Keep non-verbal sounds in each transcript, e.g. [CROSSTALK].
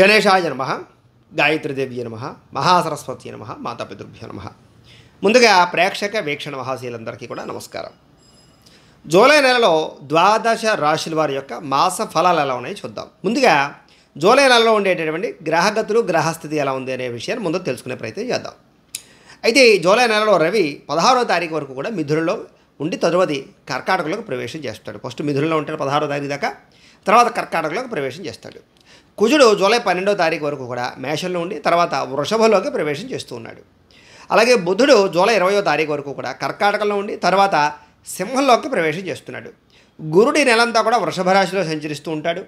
గణేశాయ నమ గాయత్రీదేవి నమ మహాసరస్వతి నమ మాతాపితృభ్యో నమ ముందుగా ప్రేక్షక వీక్షణ మహాశీలందరికీ కూడా నమస్కారం జూలై నెలలో ద్వాదశ రాశుల వారి యొక్క మాస ఫలాలు ఎలా ఉన్నాయో చూద్దాం ముందుగా జూలై నెలలో ఉండేటటువంటి గ్రహగతులు గ్రహస్థితి ఎలా ఉంది అనే విషయాన్ని ముందు తెలుసుకునే ప్రయత్నం చేద్దాం అయితే జూలై నెలలో రవి పదహారో తారీఖు వరకు కూడా మిథునలో ఉండి తరువాతి కర్కాటకలోకి ప్రవేశం చేస్తాడు ఫస్ట్ మిథునలో ఉంటాడు పదహారో తారీఖు దాకా తర్వాత కర్కాటకలోకి ప్రవేశం చేస్తాడు కుజుడు జూలై పన్నెండో తారీఖు వరకు కూడా మేషంలో ఉండి తర్వాత వృషభలోకి ప్రవేశం చేస్తూ ఉన్నాడు అలాగే బుధుడు జూలై ఇరవయో తారీఖు వరకు కూడా కర్కాటకంలో ఉండి తర్వాత సింహంలోకి ప్రవేశం చేస్తున్నాడు గురుడి నెలంతా కూడా వృషభ రాశిలో సంచరిస్తూ ఉంటాడు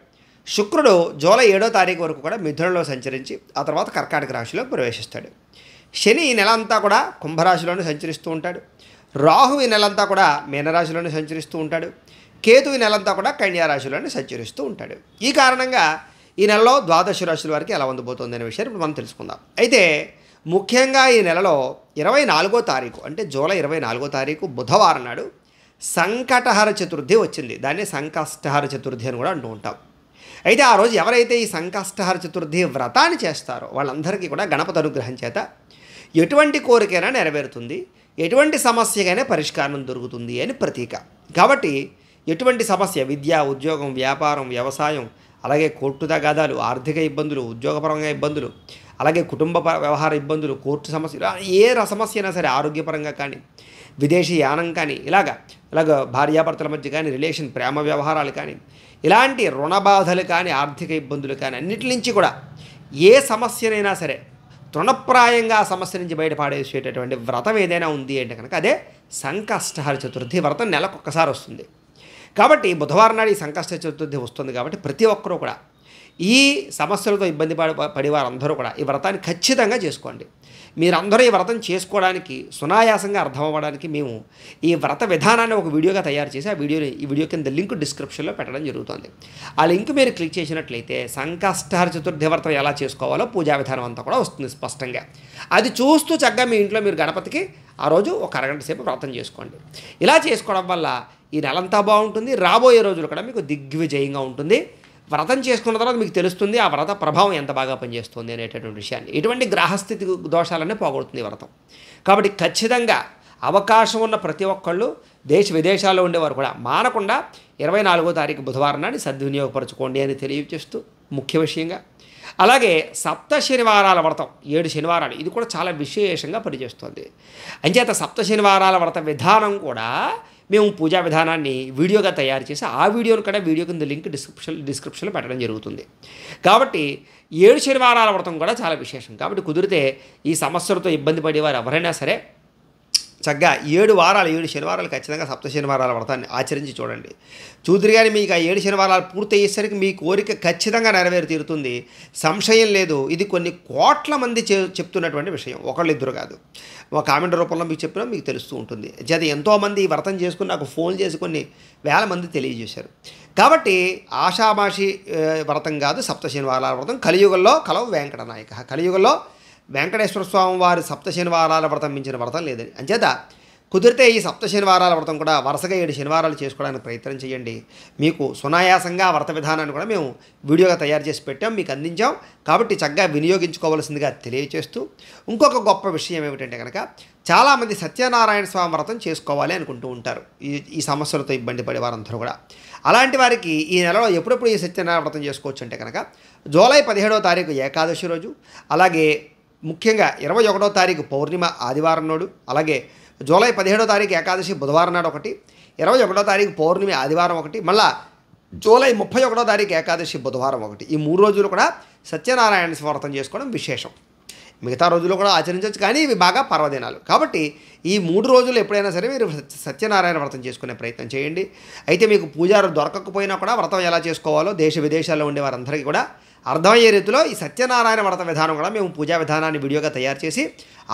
శుక్రుడు జూలై ఏడో తారీఖు వరకు కూడా మిథునంలో సంచరించి ఆ తర్వాత కర్కాటక రాశిలో ప్రవేశిస్తాడు శని ఈ నెల అంతా కూడా కుంభరాశిలోనే సంచరిస్తూ ఉంటాడు రాహు ఈ నెలంతా కూడా మీనరాశిలోనే సంచరిస్తూ ఉంటాడు కేతు ఈ నెలంతా కూడా కన్యారాశిలోనే సంచరిస్తూ ఉంటాడు ఈ కారణంగా ఈ నెలలో ద్వాదశ రాశుల వారికి ఎలా ఉండబోతోంది అనే విషయాన్ని ఇప్పుడు మనం తెలుసుకుందాం అయితే ముఖ్యంగా ఈ నెలలో ఇరవై నాలుగో తారీఖు అంటే జూలై ఇరవై నాలుగో తారీఖు బుధవారం నాడు సంకటహర చతుర్థి వచ్చింది దాన్ని సంకష్టహర చతుర్థి అని కూడా అంటూ ఉంటాం అయితే ఆ రోజు ఎవరైతే ఈ సంకష్టహర చతుర్థి వ్రతాన్ని చేస్తారో వాళ్ళందరికీ కూడా గణపతి అనుగ్రహం చేత ఎటువంటి కోరికైనా నెరవేరుతుంది ఎటువంటి సమస్యకైనా పరిష్కారం దొరుకుతుంది అని ప్రతీక కాబట్టి ఎటువంటి సమస్య విద్య ఉద్యోగం వ్యాపారం వ్యవసాయం అలాగే కోర్టు తగాదాలు ఆర్థిక ఇబ్బందులు ఉద్యోగపరంగా ఇబ్బందులు అలాగే కుటుంబ వ్యవహార ఇబ్బందులు కోర్టు సమస్యలు ఏ సమస్య అయినా సరే ఆరోగ్యపరంగా కానీ విదేశీ యానం కానీ ఇలాగ ఇలాగ భార్యాభర్తల మధ్య కానీ రిలేషన్ ప్రేమ వ్యవహారాలు కానీ ఇలాంటి రుణ బాధలు కానీ ఆర్థిక ఇబ్బందులు కానీ అన్నిటి నుంచి కూడా ఏ సమస్యనైనా సరే తృణప్రాయంగా ఆ సమస్య నుంచి బయటపడేసేటటువంటి వ్రతం ఏదైనా ఉంది అంటే కనుక అదే సంకష్టహర చతుర్థి వ్రతం నెలకు ఒక్కసారి వస్తుంది కాబట్టి బుధవారం నాడు ఈ సంకష్ట చతుర్థి వస్తుంది కాబట్టి ప్రతి ఒక్కరూ కూడా ఈ సమస్యలతో ఇబ్బంది పడి వారందరూ కూడా ఈ వ్రతాన్ని ఖచ్చితంగా చేసుకోండి మీరందరూ ఈ వ్రతం చేసుకోవడానికి సునాయాసంగా అర్థం అవ్వడానికి మేము ఈ వ్రత విధానాన్ని ఒక వీడియోగా తయారు చేసి ఆ వీడియోని ఈ వీడియో కింద లింక్ డిస్క్రిప్షన్లో పెట్టడం జరుగుతుంది ఆ లింక్ మీరు క్లిక్ చేసినట్లయితే సంకష్టహర చతుర్థి వ్రతం ఎలా చేసుకోవాలో పూజా విధానం అంతా కూడా వస్తుంది స్పష్టంగా అది చూస్తూ చక్కగా మీ ఇంట్లో మీరు గణపతికి ఆ రోజు ఒక అరగంట సేపు వ్రతం చేసుకోండి ఇలా చేసుకోవడం వల్ల ఈ నెలంతా బాగుంటుంది రాబోయే రోజులు కూడా మీకు దిగ్విజయంగా ఉంటుంది వ్రతం చేసుకున్న తర్వాత మీకు తెలుస్తుంది ఆ వ్రత ప్రభావం ఎంత బాగా పనిచేస్తుంది అనేటటువంటి విషయాన్ని ఇటువంటి గ్రహస్థితి దోషాలనే పోగొడుతుంది వ్రతం కాబట్టి ఖచ్చితంగా అవకాశం ఉన్న ప్రతి ఒక్కళ్ళు దేశ విదేశాల్లో ఉండేవారు కూడా మానకుండా ఇరవై నాలుగో తారీఖు బుధవారం నాడు సద్వినియోగపరచుకోండి అని తెలియజేస్తూ ముఖ్య విషయంగా అలాగే సప్త శనివారాల వ్రతం ఏడు శనివారాలు ఇది కూడా చాలా విశేషంగా పనిచేస్తుంది అంచేత సప్త శనివారాల వ్రత విధానం కూడా మేము పూజా విధానాన్ని వీడియోగా తయారు చేసి ఆ వీడియోను కూడా వీడియో కింద లింక్ డిస్క్రిప్షన్ డిస్క్రిప్షన్లో పెట్టడం జరుగుతుంది కాబట్టి ఏడు శనివారాల వ్రతం కూడా చాలా విశేషం కాబట్టి కుదిరితే ఈ సమస్యలతో ఇబ్బంది పడేవారు ఎవరైనా సరే చక్కగా ఏడు వారాలు ఏడు శనివారాలు ఖచ్చితంగా సప్త శనివారాల వ్రతాన్ని ఆచరించి చూడండి చూదురు కానీ మీకు ఆ ఏడు శనివారాలు పూర్తయ్యేసరికి మీ కోరిక ఖచ్చితంగా నెరవేరు తీరుతుంది సంశయం లేదు ఇది కొన్ని కోట్ల మంది చెప్తున్నటువంటి విషయం ఒకళ్ళిద్దరు కాదు ఒక కామెంట్ రూపంలో మీకు చెప్పినా మీకు తెలుస్తూ ఉంటుంది జత ఎంతోమంది వ్రతం చేసుకుని నాకు ఫోన్ చేసి కొన్ని వేల మంది తెలియజేశారు కాబట్టి ఆషామాషి వ్రతం కాదు సప్త శనివారాల వ్రతం కలియుగంలో కలవు వెంకటనాయక కలియుగంలో వెంకటేశ్వర స్వామి వారి సప్త శనివారాల వ్రతం మించిన వ్రతం లేదని అంచేత కుదిరితే ఈ సప్త శనివారాల వ్రతం కూడా వరుసగా ఏడు శనివారాలు చేసుకోవడానికి ప్రయత్నం చేయండి మీకు సునాయాసంగా వ్రత విధానాన్ని కూడా మేము వీడియోగా తయారు చేసి పెట్టాం మీకు అందించాం కాబట్టి చక్కగా వినియోగించుకోవాల్సిందిగా తెలియచేస్తూ ఇంకొక గొప్ప విషయం ఏమిటంటే కనుక చాలామంది సత్యనారాయణ స్వామి వ్రతం చేసుకోవాలి అనుకుంటూ ఉంటారు ఈ ఈ సమస్యలతో ఇబ్బంది పడే వారందరూ కూడా అలాంటి వారికి ఈ నెలలో ఎప్పుడెప్పుడు ఈ సత్యనారాయణ వ్రతం చేసుకోవచ్చు అంటే కనుక జూలై పదిహేడవ తారీఖు ఏకాదశి రోజు అలాగే ముఖ్యంగా ఇరవై ఒకటో తారీఖు పౌర్ణిమ ఆదివారం నాడు అలాగే జూలై పదిహేడో తారీఖు ఏకాదశి బుధవారం నాడు ఒకటి ఇరవై ఒకటో తారీఖు పౌర్ణమి ఆదివారం ఒకటి మళ్ళా జూలై ముప్పై ఒకటో తారీఖు ఏకాదశి బుధవారం ఒకటి ఈ మూడు రోజులు కూడా సత్యనారాయణ స్వార్థం చేసుకోవడం విశేషం మిగతా రోజులు కూడా ఆచరించవచ్చు కానీ ఇవి బాగా పర్వదినాలు కాబట్టి ఈ మూడు రోజులు ఎప్పుడైనా సరే మీరు సత్యనారాయణ వ్రతం చేసుకునే ప్రయత్నం చేయండి అయితే మీకు పూజారు దొరకకపోయినా కూడా వ్రతం ఎలా చేసుకోవాలో దేశ విదేశాల్లో ఉండే వారందరికీ కూడా అర్థమయ్యే రీతిలో ఈ సత్యనారాయణ వ్రత విధానం కూడా మేము పూజా విధానాన్ని వీడియోగా తయారు చేసి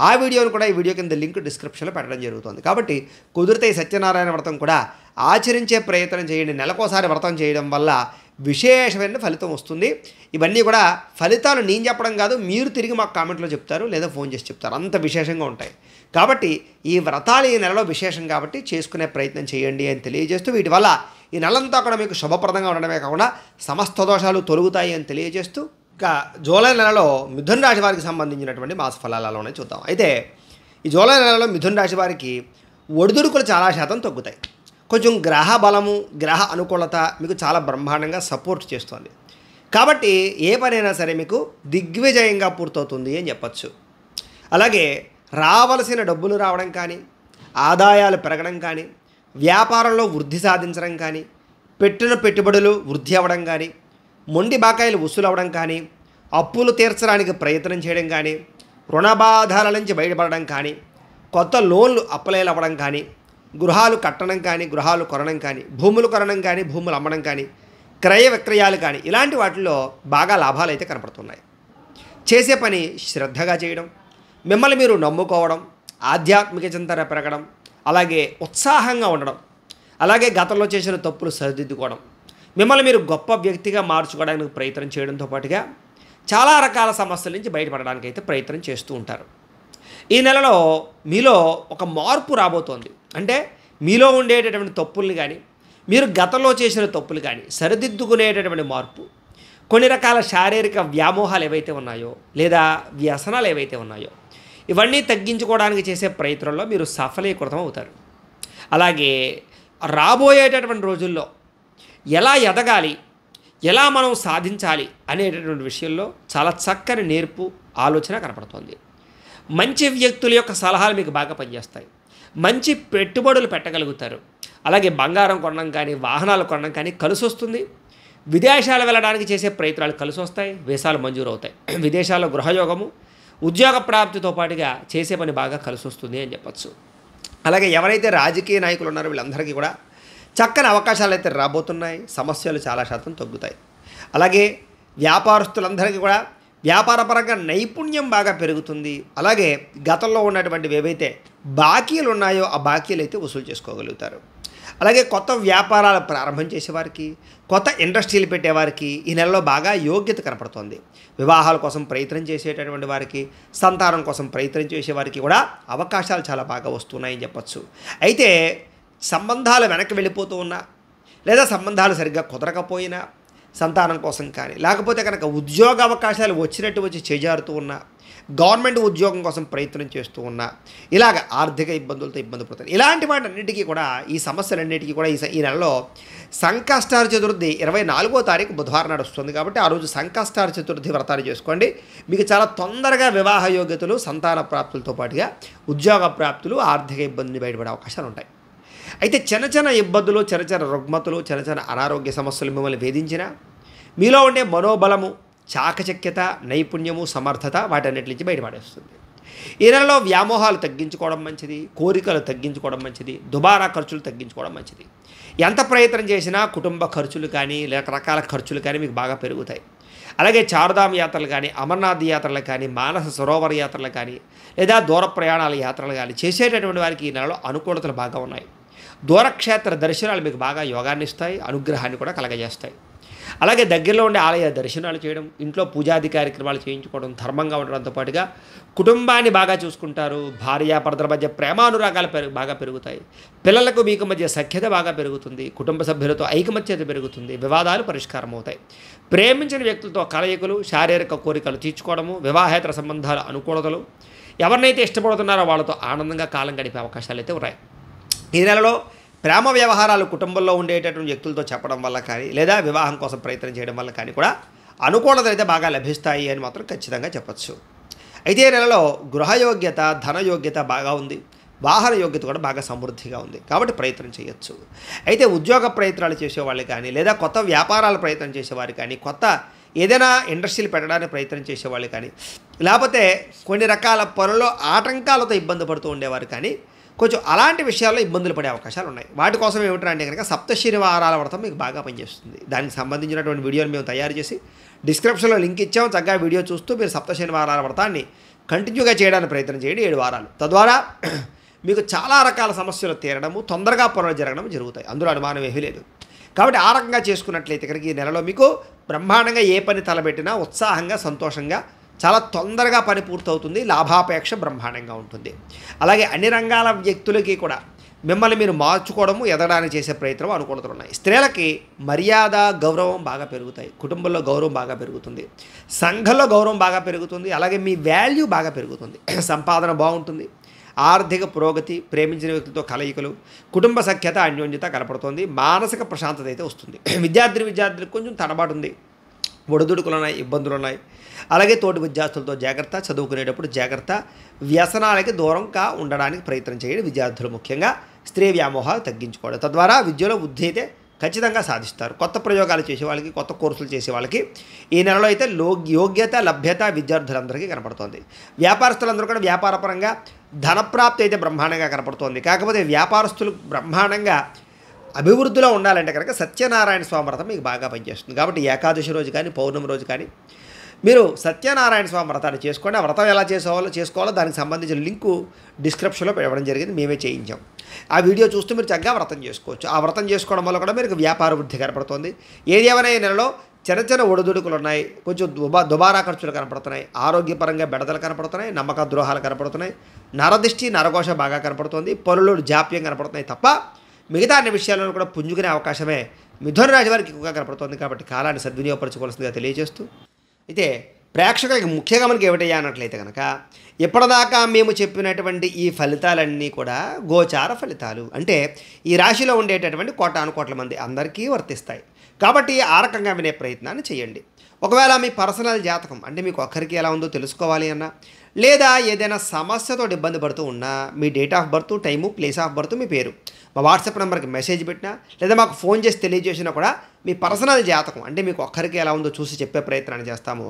ఆ వీడియోను కూడా ఈ వీడియో కింద లింక్ డిస్క్రిప్షన్లో పెట్టడం జరుగుతుంది కాబట్టి కుదిరితే ఈ సత్యనారాయణ వ్రతం కూడా ఆచరించే ప్రయత్నం చేయండి నెలకోసారి వ్రతం చేయడం వల్ల విశేషమైన ఫలితం వస్తుంది ఇవన్నీ కూడా ఫలితాలు నేను చెప్పడం కాదు మీరు తిరిగి మాకు కామెంట్లో చెప్తారు లేదా ఫోన్ చేసి చెప్తారు అంత విశేషంగా ఉంటాయి కాబట్టి ఈ వ్రతాలు ఈ నెలలో విశేషం కాబట్టి చేసుకునే ప్రయత్నం చేయండి అని తెలియజేస్తూ వీటి వల్ల ఈ నెలంతా కూడా మీకు శుభప్రదంగా ఉండడమే కాకుండా సమస్త దోషాలు తొలుగుతాయి అని తెలియజేస్తూ ఇంకా జూలై నెలలో మిథున్ రాశి వారికి సంబంధించినటువంటి మాస ఫలాలలోనే చూద్దాం అయితే ఈ జూలై నెలలో మిథున్ రాశి వారికి ఒడిదుడుకులు చాలా శాతం తగ్గుతాయి కొంచెం గ్రహ బలము గ్రహ అనుకూలత మీకు చాలా బ్రహ్మాండంగా సపోర్ట్ చేస్తుంది కాబట్టి ఏ పనైనా సరే మీకు దిగ్విజయంగా పూర్తవుతుంది అని చెప్పచ్చు అలాగే రావలసిన డబ్బులు రావడం కానీ ఆదాయాలు పెరగడం కానీ వ్యాపారంలో వృద్ధి సాధించడం కానీ పెట్టిన పెట్టుబడులు వృద్ధి అవ్వడం కానీ మొండి బాకాయిలు వసూలు అవ్వడం కానీ అప్పులు తీర్చడానికి ప్రయత్నం చేయడం కానీ రుణ బాధాల నుంచి బయటపడడం కానీ కొత్త లోన్లు అప్లైలు అవ్వడం కానీ గృహాలు కట్టడం కానీ గృహాలు కొనడం కానీ భూములు కొనడం కానీ భూములు అమ్మడం కానీ క్రయ విక్రయాలు కానీ ఇలాంటి వాటిల్లో బాగా లాభాలు అయితే కనపడుతున్నాయి చేసే పని శ్రద్ధగా చేయడం మిమ్మల్ని మీరు నమ్ముకోవడం ఆధ్యాత్మిక చింతన పెరగడం అలాగే ఉత్సాహంగా ఉండడం అలాగే గతంలో చేసిన తప్పులు సరిదిద్దుకోవడం మిమ్మల్ని మీరు గొప్ప వ్యక్తిగా మార్చుకోవడానికి ప్రయత్నం చేయడంతో పాటుగా చాలా రకాల సమస్యల నుంచి బయటపడడానికి అయితే ప్రయత్నం చేస్తూ ఉంటారు ఈ నెలలో మీలో ఒక మార్పు రాబోతోంది అంటే మీలో ఉండేటటువంటి తప్పుల్ని కానీ మీరు గతంలో చేసిన తప్పులు కానీ సరిదిద్దుకునేటటువంటి మార్పు కొన్ని రకాల శారీరక వ్యామోహాలు ఏవైతే ఉన్నాయో లేదా వ్యసనాలు ఏవైతే ఉన్నాయో ఇవన్నీ తగ్గించుకోవడానికి చేసే ప్రయత్నంలో మీరు సఫలీకృతం అవుతారు అలాగే రాబోయేటటువంటి రోజుల్లో ఎలా ఎదగాలి ఎలా మనం సాధించాలి అనేటటువంటి విషయంలో చాలా చక్కని నేర్పు ఆలోచన కనపడుతోంది మంచి వ్యక్తుల యొక్క సలహాలు మీకు బాగా పనిచేస్తాయి మంచి పెట్టుబడులు పెట్టగలుగుతారు అలాగే బంగారం కొనడం కానీ వాహనాలు కొనడం కానీ కలిసి వస్తుంది విదేశాలు వెళ్ళడానికి చేసే ప్రయత్నాలు కలిసి వస్తాయి వీసాలు మంజూరు అవుతాయి [CLEARS THROAT] విదేశాల్లో గృహయోగము ఉద్యోగ ప్రాప్తితో పాటుగా చేసే పని బాగా కలిసి వస్తుంది అని చెప్పచ్చు అలాగే ఎవరైతే రాజకీయ నాయకులు ఉన్నారో వీళ్ళందరికీ కూడా చక్కని అవకాశాలు అయితే రాబోతున్నాయి సమస్యలు చాలా శాతం తగ్గుతాయి అలాగే వ్యాపారస్తులందరికీ కూడా వ్యాపారపరంగా నైపుణ్యం బాగా పెరుగుతుంది అలాగే గతంలో ఉన్నటువంటివి ఏవైతే బాకీలు ఉన్నాయో ఆ బాకీలు అయితే వసూలు చేసుకోగలుగుతారు అలాగే కొత్త వ్యాపారాలు ప్రారంభం చేసేవారికి కొత్త ఇండస్ట్రీలు పెట్టేవారికి ఈ నెలలో బాగా యోగ్యత కనపడుతోంది వివాహాల కోసం ప్రయత్నం చేసేటటువంటి వారికి సంతానం కోసం ప్రయత్నం చేసేవారికి కూడా అవకాశాలు చాలా బాగా వస్తున్నాయని చెప్పచ్చు అయితే సంబంధాలు వెనక్కి వెళ్ళిపోతూ ఉన్నా లేదా సంబంధాలు సరిగ్గా కుదరకపోయినా సంతానం కోసం కానీ లేకపోతే కనుక ఉద్యోగ అవకాశాలు వచ్చినట్టు వచ్చి చేజారుతూ ఉన్నా గవర్నమెంట్ ఉద్యోగం కోసం ప్రయత్నం చేస్తూ ఉన్నా ఇలాగ ఆర్థిక ఇబ్బందులతో ఇబ్బంది పడుతుంది ఇలాంటి వాటి అన్నిటికీ కూడా ఈ సమస్యలన్నిటికీ కూడా ఈ ఈ నెలలో సంకష్టార చతుర్థి ఇరవై నాలుగో తారీఖు బుధవారం నాడు వస్తుంది కాబట్టి ఆ రోజు సంకష్టార చతుర్థి వ్రతాలు చేసుకోండి మీకు చాలా తొందరగా వివాహ యోగ్యతలు సంతాన ప్రాప్తులతో పాటుగా ఉద్యోగ ప్రాప్తులు ఆర్థిక ఇబ్బందిని బయటపడే అవకాశాలు ఉంటాయి అయితే చిన్న చిన్న ఇబ్బందులు చిన్న చిన్న రుగ్మతులు చిన్న చిన్న అనారోగ్య సమస్యలు మిమ్మల్ని వేధించినా మీలో ఉండే మనోబలము చాకచక్యత నైపుణ్యము సమర్థత వాటన్నిటి నుంచి బయటపడేస్తుంది ఈ నెలలో వ్యామోహాలు తగ్గించుకోవడం మంచిది కోరికలు తగ్గించుకోవడం మంచిది దుబారా ఖర్చులు తగ్గించుకోవడం మంచిది ఎంత ప్రయత్నం చేసినా కుటుంబ ఖర్చులు కానీ రకరకాల ఖర్చులు కానీ మీకు బాగా పెరుగుతాయి అలాగే చారుధామ యాత్రలు కానీ అమర్నాథ్ యాత్రలు కానీ మానస సరోవర యాత్రలు కానీ లేదా దూర ప్రయాణాల యాత్రలు కానీ చేసేటటువంటి వారికి ఈ నెలలో అనుకూలతలు బాగా ఉన్నాయి దూరక్షేత్ర దర్శనాలు మీకు బాగా యోగాన్నిస్తాయి అనుగ్రహాన్ని కూడా కలగజేస్తాయి అలాగే దగ్గరలో ఉండే ఆలయ దర్శనాలు చేయడం ఇంట్లో పూజాది కార్యక్రమాలు చేయించుకోవడం ధర్మంగా ఉండడంతో పాటుగా కుటుంబాన్ని బాగా చూసుకుంటారు భార్యాభర్తల మధ్య ప్రేమానురాగాలు పెరుగు బాగా పెరుగుతాయి పిల్లలకు మీకు మధ్య సఖ్యత బాగా పెరుగుతుంది కుటుంబ సభ్యులతో ఐకమత్యత పెరుగుతుంది వివాదాలు పరిష్కారం అవుతాయి ప్రేమించిన వ్యక్తులతో కలయికలు శారీరక కోరికలు తీర్చుకోవడము వివాహేతర సంబంధాలు అనుకూలతలు ఎవరినైతే ఇష్టపడుతున్నారో వాళ్ళతో ఆనందంగా కాలం గడిపే అవకాశాలు అయితే ఉన్నాయి ఈ నెలలో ప్రేమ వ్యవహారాలు కుటుంబంలో ఉండేటటువంటి వ్యక్తులతో చెప్పడం వల్ల కానీ లేదా వివాహం కోసం ప్రయత్నం చేయడం వల్ల కానీ కూడా అయితే బాగా లభిస్తాయి అని మాత్రం ఖచ్చితంగా చెప్పచ్చు అయితే నెలలో గృహయోగ్యత ధనయోగ్యత బాగా ఉంది వాహన యోగ్యత కూడా బాగా సమృద్ధిగా ఉంది కాబట్టి ప్రయత్నం చేయొచ్చు అయితే ఉద్యోగ ప్రయత్నాలు చేసేవాళ్ళు కానీ లేదా కొత్త వ్యాపారాలు ప్రయత్నం చేసేవారు కానీ కొత్త ఏదైనా ఇండస్ట్రీలు పెట్టడానికి ప్రయత్నం చేసేవాళ్ళు కానీ లేకపోతే కొన్ని రకాల పనుల్లో ఆటంకాలతో ఇబ్బంది పడుతూ ఉండేవారు కానీ కొంచెం అలాంటి విషయాల్లో ఇబ్బందులు పడే అవకాశాలు ఉన్నాయి వాటి కోసం ఏమిటంటే కనుక వారాల వ్రతం మీకు బాగా పనిచేస్తుంది దానికి సంబంధించినటువంటి వీడియోని మేము తయారు చేసి డిస్క్రిప్షన్లో లింక్ ఇచ్చాము చక్కగా వీడియో చూస్తూ మీరు వారాల వ్రతాన్ని కంటిన్యూగా చేయడానికి ప్రయత్నం చేయండి ఏడు వారాలు తద్వారా మీకు చాలా రకాల సమస్యలు తీరడము తొందరగా పనులు జరగడం జరుగుతాయి అందులో అనుమానం ఏమీ లేదు కాబట్టి ఆ రకంగా చేసుకున్నట్లయితే కనుక ఈ నెలలో మీకు బ్రహ్మాండంగా ఏ పని తలబెట్టినా ఉత్సాహంగా సంతోషంగా చాలా తొందరగా పని పూర్తవుతుంది లాభాపేక్ష బ్రహ్మాండంగా ఉంటుంది అలాగే అన్ని రంగాల వ్యక్తులకి కూడా మిమ్మల్ని మీరు మార్చుకోవడము ఎదగడానికి చేసే ప్రయత్నం అనుకూలతలు ఉన్నాయి స్త్రీలకి మర్యాద గౌరవం బాగా పెరుగుతాయి కుటుంబంలో గౌరవం బాగా పెరుగుతుంది సంఘంలో గౌరవం బాగా పెరుగుతుంది అలాగే మీ వాల్యూ బాగా పెరుగుతుంది [CLEARS THROAT] సంపాదన బాగుంటుంది ఆర్థిక పురోగతి ప్రేమించిన వ్యక్తులతో కలయికలు కుటుంబ సఖ్యత అన్యోన్యత కనపడుతుంది మానసిక ప్రశాంతత అయితే వస్తుంది [CLEARS THROAT] విద్యార్థి విద్యార్థులకు కొంచెం తడబాటు ఉంది ఒడిదుడుకులు ఉన్నాయి ఇబ్బందులు ఉన్నాయి అలాగే తోటి విద్యార్థులతో జాగ్రత్త చదువుకునేటప్పుడు జాగ్రత్త వ్యసనాలకి దూరంగా ఉండడానికి ప్రయత్నం చేయండి విద్యార్థులు ముఖ్యంగా స్త్రీ వ్యామోహాలు తగ్గించుకోవడం తద్వారా విద్యలో వృద్ధి అయితే ఖచ్చితంగా సాధిస్తారు కొత్త ప్రయోగాలు చేసే వాళ్ళకి కొత్త కోర్సులు చేసే వాళ్ళకి ఈ నెలలో అయితే లో యోగ్యత లభ్యత విద్యార్థులందరికీ కనపడుతోంది వ్యాపారస్తులందరూ కూడా వ్యాపారపరంగా ధనప్రాప్తి అయితే బ్రహ్మాండంగా కనపడుతోంది కాకపోతే వ్యాపారస్తులు బ్రహ్మాండంగా అభివృద్ధిలో ఉండాలంటే కనుక సత్యనారాయణ స్వామి వ్రతం మీకు బాగా పనిచేస్తుంది కాబట్టి ఏకాదశి రోజు కానీ పౌర్ణమి రోజు కానీ మీరు సత్యనారాయణ స్వామి వ్రతాన్ని చేసుకోండి ఆ వ్రతం ఎలా చేసుకోవాలో చేసుకోవాలో దానికి సంబంధించిన లింకు డిస్క్రిప్షన్లో పెట్టడం జరిగింది మేమే చేయించాం ఆ వీడియో చూస్తూ మీరు చక్కగా వ్రతం చేసుకోవచ్చు ఆ వ్రతం చేసుకోవడం వల్ల కూడా మీకు వ్యాపార వృద్ధి కనపడుతుంది ఏదేమైనా నెలలో చిన్న చిన్న ఒడిదుడుకులు ఉన్నాయి కొంచెం దుబా దుబారా ఖర్చులు కనపడుతున్నాయి ఆరోగ్యపరంగా బెడదలు కనపడుతున్నాయి నమ్మక ద్రోహాలు కనపడుతున్నాయి నరదిష్టి నరఘోష బాగా కనపడుతుంది పనులు జాప్యం కనపడుతున్నాయి తప్ప మిగతా అన్ని విషయాలను కూడా పుంజుకునే అవకాశమే మిథున రాశి వారికి ఎక్కువగా కనపడుతోంది కాబట్టి కాలాన్ని సద్వినియోగపరచుకోవాల్సిందిగా తెలియజేస్తూ అయితే ప్రేక్షకులకి ముఖ్యంగా మనకి ఏమిటయ్యా అన్నట్లయితే కనుక ఇప్పటిదాకా మేము చెప్పినటువంటి ఈ ఫలితాలన్నీ కూడా గోచార ఫలితాలు అంటే ఈ రాశిలో ఉండేటటువంటి కోటాను కోట్ల మంది అందరికీ వర్తిస్తాయి కాబట్టి ఆ రకంగా వినే ప్రయత్నాన్ని చేయండి ఒకవేళ మీ పర్సనల్ జాతకం అంటే మీకు ఒక్కరికి ఎలా ఉందో తెలుసుకోవాలి అన్నా లేదా ఏదైనా సమస్యతో ఇబ్బంది పడుతూ ఉన్నా మీ date of birth time place of birth మీ పేరు మా వాట్సాప్ నెంబర్కి మెసేజ్ పెట్టినా లేదా మాకు ఫోన్ చేసి తెలియజేసినా కూడా మీ పర్సనల్ జాతకం అంటే మీకు ఒక్కరికి ఎలా ఉందో చూసి చెప్పే ప్రయత్నాన్ని చేస్తాము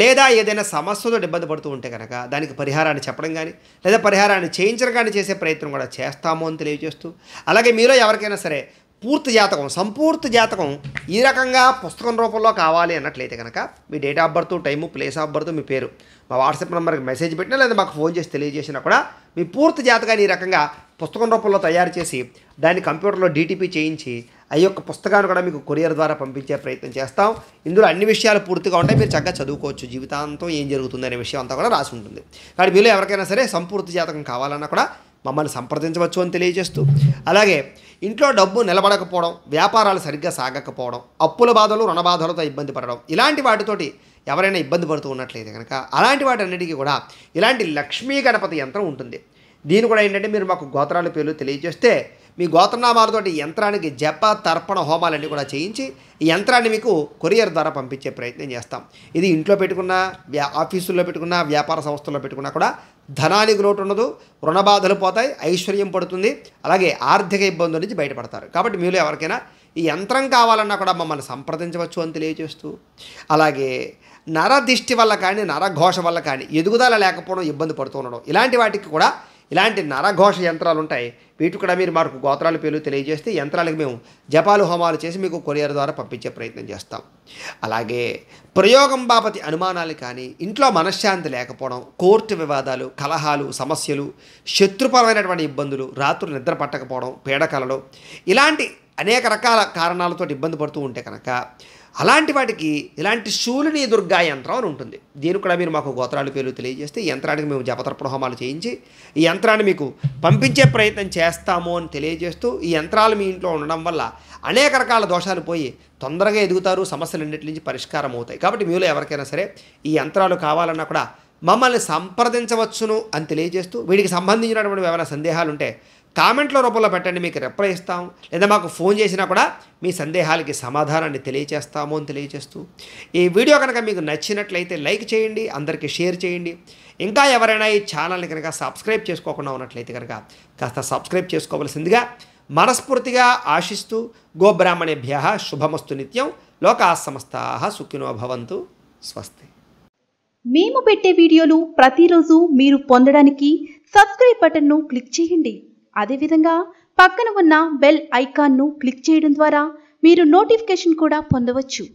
లేదా ఏదైనా సమస్యతో ఇబ్బంది పడుతూ ఉంటే కనుక దానికి పరిహారాన్ని చెప్పడం కానీ లేదా పరిహారాన్ని చేయించడం కానీ చేసే ప్రయత్నం కూడా చేస్తాము అని తెలియజేస్తూ అలాగే మీరు ఎవరికైనా సరే పూర్తి జాతకం సంపూర్తి జాతకం ఈ రకంగా పుస్తకం రూపంలో కావాలి అన్నట్లయితే కనుక మీ date of birth time place of birth మీ పేరు మా వాట్సాప్ నెంబర్కి మెసేజ్ పెట్టినా లేదా మాకు ఫోన్ చేసి తెలియజేసినా కూడా మీ పూర్తి జాతకాన్ని ఈ రకంగా పుస్తకం రూపంలో తయారు చేసి దాన్ని కంప్యూటర్లో డీటీపీ చేయించి ఆ యొక్క పుస్తకాన్ని కూడా మీకు కొరియర్ ద్వారా పంపించే ప్రయత్నం చేస్తాం ఇందులో అన్ని విషయాలు పూర్తిగా ఉంటాయి మీరు చక్కగా చదువుకోవచ్చు జీవితాంతం ఏం జరుగుతుంది అనే విషయం అంతా కూడా రాసి ఉంటుంది కానీ మీలో ఎవరికైనా సరే సంపూర్తి జాతకం కావాలన్నా కూడా మమ్మల్ని సంప్రదించవచ్చు అని తెలియజేస్తూ అలాగే ఇంట్లో డబ్బు నిలబడకపోవడం వ్యాపారాలు సరిగ్గా సాగకపోవడం అప్పుల బాధలు రుణబాధలతో ఇబ్బంది పడడం ఇలాంటి వాటితోటి ఎవరైనా ఇబ్బంది పడుతూ ఉన్నట్లయితే కనుక అలాంటి వాటన్నిటికీ కూడా ఇలాంటి లక్ష్మీ గణపతి యంత్రం ఉంటుంది దీని కూడా ఏంటంటే మీరు మాకు గోత్రాల పేర్లు తెలియజేస్తే మీ గోత్రనామాలతోటి యంత్రానికి జప తర్పణ హోమాలన్నీ కూడా చేయించి ఈ యంత్రాన్ని మీకు కొరియర్ ద్వారా పంపించే ప్రయత్నం చేస్తాం ఇది ఇంట్లో పెట్టుకున్న ఆఫీసుల్లో పెట్టుకున్న వ్యాపార సంస్థల్లో పెట్టుకున్నా కూడా ధనానికి లోటు ఉండదు రుణబాధలు పోతాయి ఐశ్వర్యం పడుతుంది అలాగే ఆర్థిక ఇబ్బందుల నుంచి బయటపడతారు కాబట్టి మీలో ఎవరికైనా ఈ యంత్రం కావాలన్నా కూడా మమ్మల్ని సంప్రదించవచ్చు అని తెలియజేస్తూ అలాగే నరదిష్టి వల్ల కానీ నరఘోష వల్ల కానీ ఎదుగుదల లేకపోవడం ఇబ్బంది పడుతూ ఉండడం ఇలాంటి వాటికి కూడా ఇలాంటి నరఘోష యంత్రాలు ఉంటాయి వీటికి కూడా మీరు మాకు గోత్రాలు పేర్లు తెలియజేస్తే యంత్రాలకు మేము జపాలు హోమాలు చేసి మీకు కొరియర్ ద్వారా పంపించే ప్రయత్నం చేస్తాం అలాగే ప్రయోగం బాపతి అనుమానాలు కానీ ఇంట్లో మనశ్శాంతి లేకపోవడం కోర్టు వివాదాలు కలహాలు సమస్యలు శత్రుపరమైనటువంటి ఇబ్బందులు రాత్రులు నిద్ర పట్టకపోవడం పీడకలలు ఇలాంటి అనేక రకాల కారణాలతో ఇబ్బంది పడుతూ ఉంటే కనుక అలాంటి వాటికి ఇలాంటి శూలిని దుర్గా యంత్రం అని ఉంటుంది దీనికి కూడా మీరు మాకు గోత్రాలు పేర్లు తెలియజేస్తే ఈ యంత్రానికి మేము జపతర్పణ హోమాలు చేయించి ఈ యంత్రాన్ని మీకు పంపించే ప్రయత్నం చేస్తాము అని తెలియజేస్తూ ఈ యంత్రాలు మీ ఇంట్లో ఉండడం వల్ల అనేక రకాల దోషాలు పోయి తొందరగా ఎదుగుతారు సమస్యలన్నింటి నుంచి పరిష్కారం అవుతాయి కాబట్టి మీలో ఎవరికైనా సరే ఈ యంత్రాలు కావాలన్నా కూడా మమ్మల్ని సంప్రదించవచ్చును అని తెలియజేస్తూ వీటికి సంబంధించినటువంటి ఏమైనా సందేహాలు ఉంటే కామెంట్ల రూపంలో పెట్టండి మీకు రిప్లై ఇస్తాం లేదా మాకు ఫోన్ చేసినా కూడా మీ సందేహాలకి సమాధానాన్ని తెలియచేస్తాము అని తెలియచేస్తూ ఈ వీడియో కనుక మీకు నచ్చినట్లయితే లైక్ చేయండి అందరికీ షేర్ చేయండి ఇంకా ఎవరైనా ఈ ఛానల్ని కనుక సబ్స్క్రైబ్ చేసుకోకుండా ఉన్నట్లయితే కనుక కాస్త సబ్స్క్రైబ్ చేసుకోవలసిందిగా మనస్ఫూర్తిగా ఆశిస్తూ గోబ్రాహ్మణేభ్య శుభమస్తు నిత్యం లోకా సమస్తా సుఖినో భవంతు స్వస్తి మేము పెట్టే వీడియోలు ప్రతిరోజు మీరు పొందడానికి సబ్స్క్రైబ్ బటన్ను క్లిక్ చేయండి అదేవిధంగా పక్కన ఉన్న బెల్ ఐకాన్ను క్లిక్ చేయడం ద్వారా మీరు నోటిఫికేషన్ కూడా పొందవచ్చు